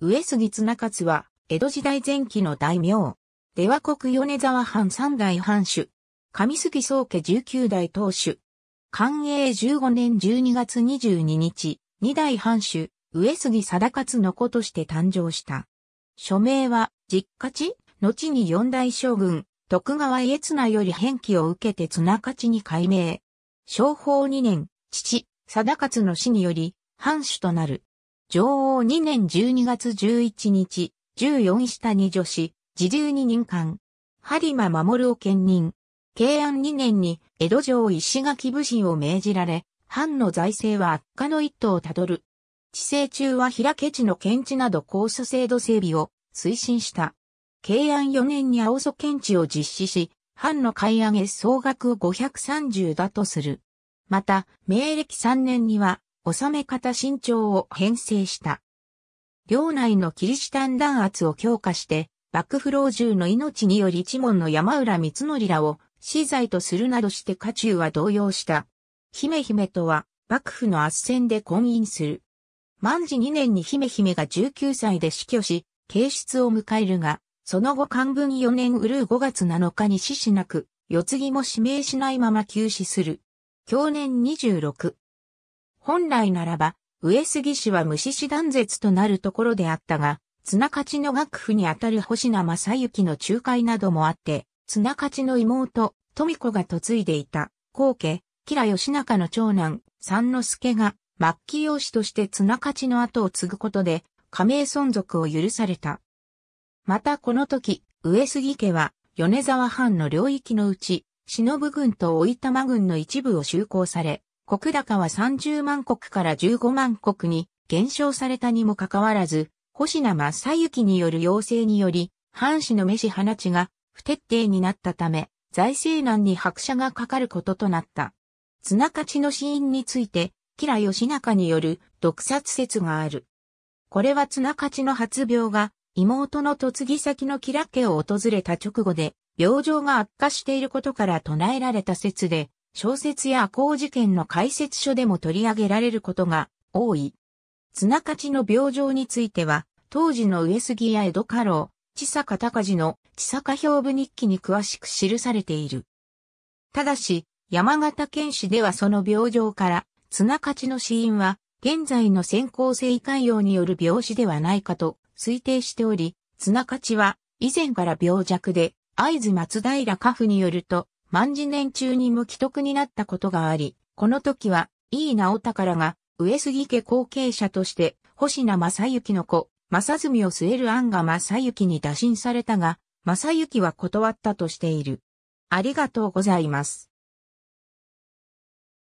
上杉綱勝は、江戸時代前期の大名。出羽国米沢藩三代藩主。上杉宗家十九代当主。寛永十五年十二月二十二日、二代藩主、上杉貞勝の子として誕生した。署名は、実家地、後に四代将軍、徳川家綱より返記を受けて綱勝に改名。商法二年、父、貞勝の死により、藩主となる。女王2年12月11日、14下に女子、自流に任官。播磨守を兼任。慶安2年に江戸城石垣武士を命じられ、藩の財政は悪化の一途をたどる。治世中は平家地の検地など高祖制度整備を推進した。慶安4年に青祖検地を実施し、藩の買い上げ総額530だとする。また、明暦3年には収め方身長を編成した。領内のキリシタン弾圧を強化して、幕府老中の命により一門の山浦光則らを死罪とするなどして家中は動揺した。姫姫とは幕府の圧戦で婚姻する。万事2年に姫姫が19歳で死去し、軽出を迎えるが、その後漢文4年うる5月7日に死しなく、世継ぎも指名しないまま休止する。去年26。本来ならば、上杉氏は無視師断絶となるところであったが、綱勝の幕府にあたる星名正幸の仲介などもあって、綱勝の妹、富子が嫁いでいた、後家、吉良義仲の長男、三之助が、末期養子として綱勝の後を継ぐことで、加盟存続を許された。またこの時、上杉家は、米沢藩の領域のうち、忍軍と老玉軍の一部を就航され、国高は30万国から15万国に減少されたにもかかわらず、星名正幸による要請により、藩士の飯放ちが不徹底になったため、財政難に拍車がかかることとなった。綱勝の死因について、吉良義仲による毒殺説がある。これは綱勝の発病が妹の嫁ぎ先の吉良家を訪れた直後で病状が悪化していることから唱えられた説で、小説や工事件の解説書でも取り上げられることが多い。綱勝の病状については、当時の上杉や江戸家老、千坂隆の千坂兵部日記に詳しく記されている。ただし、山形県市ではその病状から、綱勝の死因は、現在の先行性胃潰瘍による病死ではないかと推定しており、綱勝は以前から病弱で、会津松平家父によると、万事年中に無既得になったことがあり、この時は、井伊直宝が、上杉家後継者として、星名正幸の子、正住を据える案が正幸に打診されたが、正幸は断ったとしている。ありがとうございます。